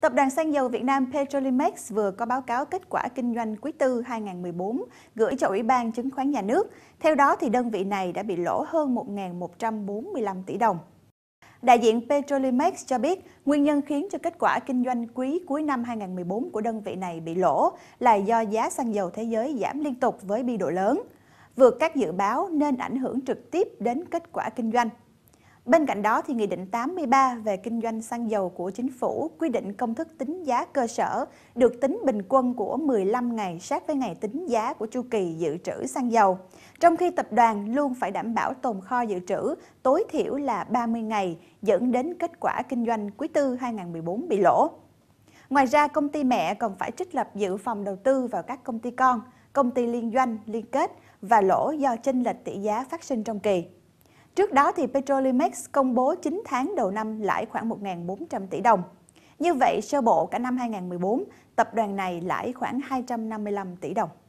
Tập đoàn Xăng dầu Việt Nam Petrolimex vừa có báo cáo kết quả kinh doanh quý tư 2014 gửi cho Ủy ban Chứng khoán Nhà nước. Theo đó, thì đơn vị này đã bị lỗ hơn 1.145 tỷ đồng. Đại diện Petrolimex cho biết, nguyên nhân khiến cho kết quả kinh doanh quý cuối năm 2014 của đơn vị này bị lỗ là do giá xăng dầu thế giới giảm liên tục với biên độ lớn, vượt các dự báo nên ảnh hưởng trực tiếp đến kết quả kinh doanh. Bên cạnh đó, thì Nghị định 83 về kinh doanh xăng dầu của chính phủ quy định công thức tính giá cơ sở được tính bình quân của 15 ngày sát với ngày tính giá của chu kỳ dự trữ xăng dầu, trong khi tập đoàn luôn phải đảm bảo tồn kho dự trữ tối thiểu là 30 ngày, dẫn đến kết quả kinh doanh quý tư 2014 bị lỗ. Ngoài ra, công ty mẹ còn phải trích lập dự phòng đầu tư vào các công ty con, công ty liên doanh, liên kết và lỗ do chênh lệch tỷ giá phát sinh trong kỳ. Trước đó, thì Petrolimex công bố 9 tháng đầu năm lãi khoảng 1.400 tỷ đồng. Như vậy, sơ bộ cả năm 2014, tập đoàn này lãi khoảng 255 tỷ đồng.